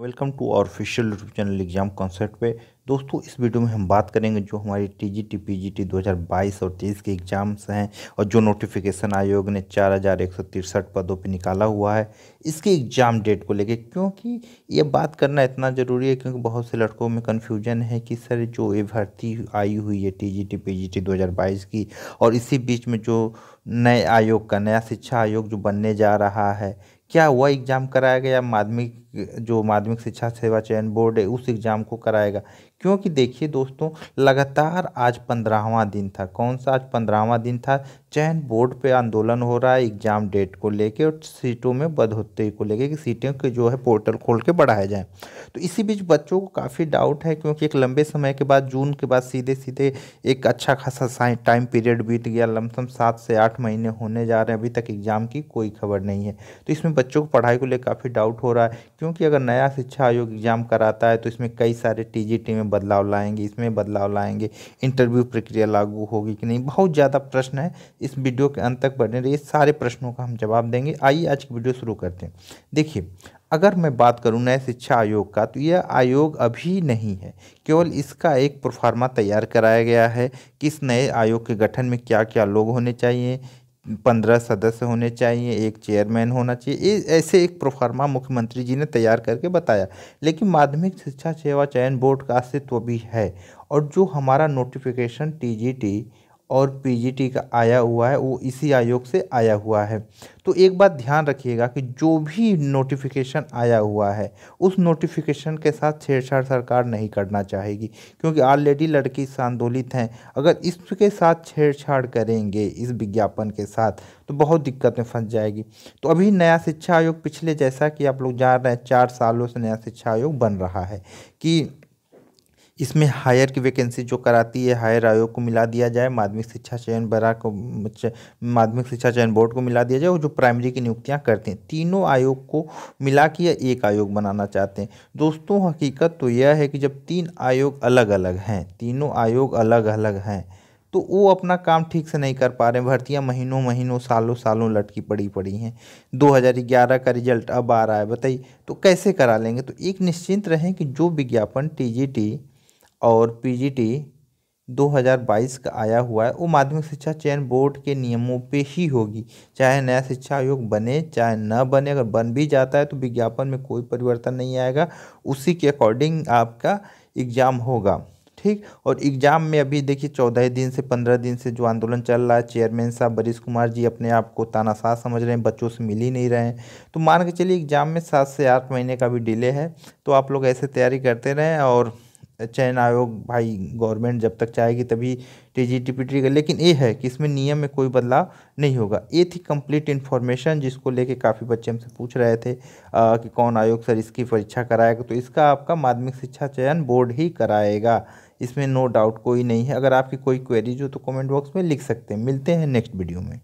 welcome to our official YouTube channel exam concept पे दोस्तों इस वीडियो में हम बात करेंगे जो हमारी T G T P G T दो हज़ार बाईस और तेईस के एग्ज़ाम्स हैं और जो नोटिफिकेशन आयोग ने चार हज़ार एक सौ तिरसठ पदों पर निकाला हुआ है इसके एग्ज़ाम डेट को लेके क्योंकि ये बात करना इतना ज़रूरी है क्योंकि बहुत से लड़कों में कन्फ्यूजन है कि सर जो ये भर्ती आई हुई है T G T P G T दो हज़ार बाईस की और इसी बीच में जो नए आयोग का नया शिक्षा आयोग जो बनने जा रहा है क्या वह एग्ज़ाम कराया गया माध्यमिक जो माध्यमिक शिक्षा सेवा चयन बोर्ड है उस एग्ज़ाम को कराएगा क्योंकि देखिए दोस्तों लगातार आज पंद्रहवा दिन था कौन सा आज पंद्रहवा दिन था चयन बोर्ड पे आंदोलन हो रहा है एग्ज़ाम डेट को लेके और सीटों में बढ़ोतरी को लेके कि सीटें के जो है पोर्टल खोल के बढ़ाए जाएँ तो इसी बीच बच्चों को काफ़ी डाउट है क्योंकि एक लंबे समय के बाद जून के बाद सीधे सीधे एक अच्छा खासा टाइम पीरियड बीत गया लमसम सात से आठ महीने होने जा रहे हैं अभी तक एग्ज़ाम की कोई खबर नहीं है तो इसमें बच्चों को पढ़ाई को लेकर काफ़ी डाउट हो रहा है क्योंकि अगर नया शिक्षा आयोग एग्ज़ाम कराता है तो इसमें कई सारे टीजीटी में बदलाव लाएंगे इसमें बदलाव लाएंगे इंटरव्यू प्रक्रिया लागू होगी कि नहीं बहुत ज़्यादा प्रश्न है इस वीडियो के अंत तक बने रहिए सारे प्रश्नों का हम जवाब देंगे आइए आज की वीडियो शुरू करते हैं देखिए अगर मैं बात करूं नए शिक्षा आयोग का तो यह आयोग अभी नहीं है केवल इसका एक प्रोफार्मा तैयार कराया गया है किस नए आयोग के गठन में क्या क्या लोग होने चाहिए पंद्रह सदस्य होने चाहिए एक चेयरमैन होना चाहिए ऐसे एक प्रोफार्मा मुख्यमंत्री जी ने तैयार करके बताया लेकिन माध्यमिक शिक्षा सेवा चयन बोर्ड का अस्तित्व भी है और जो हमारा नोटिफिकेशन टी और पीजीटी का आया हुआ है वो इसी आयोग से आया हुआ है तो एक बात ध्यान रखिएगा कि जो भी नोटिफिकेशन आया हुआ है उस नोटिफिकेशन के साथ छेड़छाड़ सरकार नहीं करना चाहेगी क्योंकि ऑलरेडी लड़की आंदोलित हैं अगर इसके साथ छेड़छाड़ करेंगे इस विज्ञापन के साथ तो बहुत दिक्कत में फंस जाएगी तो अभी नया शिक्षा आयोग पिछले जैसा कि आप लोग जान रहे हैं चार सालों से नया शिक्षा आयोग बन रहा है कि इसमें हायर की वैकेंसी जो कराती है हायर आयोग को मिला दिया जाए माध्यमिक शिक्षा चयन बरा को माध्यमिक शिक्षा चयन बोर्ड को मिला दिया जाए और जो प्राइमरी की नियुक्तियाँ करते हैं तीनों आयोग को मिला के एक आयोग बनाना चाहते हैं दोस्तों हकीकत तो यह है कि जब तीन आयोग अलग अलग हैं तीनों आयोग अलग अलग हैं तो वो अपना काम ठीक से नहीं कर पा रहे भर्तियां महीनों महीनों सालों सालों लटकी पड़ी पड़ी हैं 2011 का रिजल्ट अब आ रहा है बताइए तो कैसे करा लेंगे तो एक निश्चिंत रहें कि जो विज्ञापन टी और पीजीटी 2022 का आया हुआ है वो माध्यमिक शिक्षा चयन बोर्ड के नियमों पे ही होगी चाहे नया शिक्षा आयोग बने चाहे न बने अगर बन भी जाता है तो विज्ञापन में कोई परिवर्तन नहीं आएगा उसी के अकॉर्डिंग आपका एग्ज़ाम होगा ठीक और एग्ज़ाम में अभी देखिए चौदह दिन से पंद्रह दिन से जो आंदोलन चल रहा है चेयरमैन साहब बरीश कुमार जी अपने आप को तानाशाह समझ रहे हैं बच्चों से मिल ही नहीं रहे हैं तो मान के चलिए एग्ज़ाम में सात से आठ महीने का भी डिले है तो आप लोग ऐसे तैयारी करते रहें और चयन आयोग भाई गवर्नमेंट जब तक चाहेगी तभी टीजीटी पीटीएगा लेकिन ये है कि इसमें नियम में कोई बदलाव नहीं होगा ये थी कंप्लीट इन्फॉर्मेशन जिसको लेके काफ़ी बच्चे हमसे पूछ रहे थे आ, कि कौन आयोग सर इसकी परीक्षा कराएगा तो इसका आपका माध्यमिक शिक्षा चयन बोर्ड ही कराएगा इसमें नो डाउट कोई नहीं है अगर आपकी कोई क्वेरीज हो तो कॉमेंट बॉक्स में लिख सकते हैं मिलते हैं नेक्स्ट वीडियो में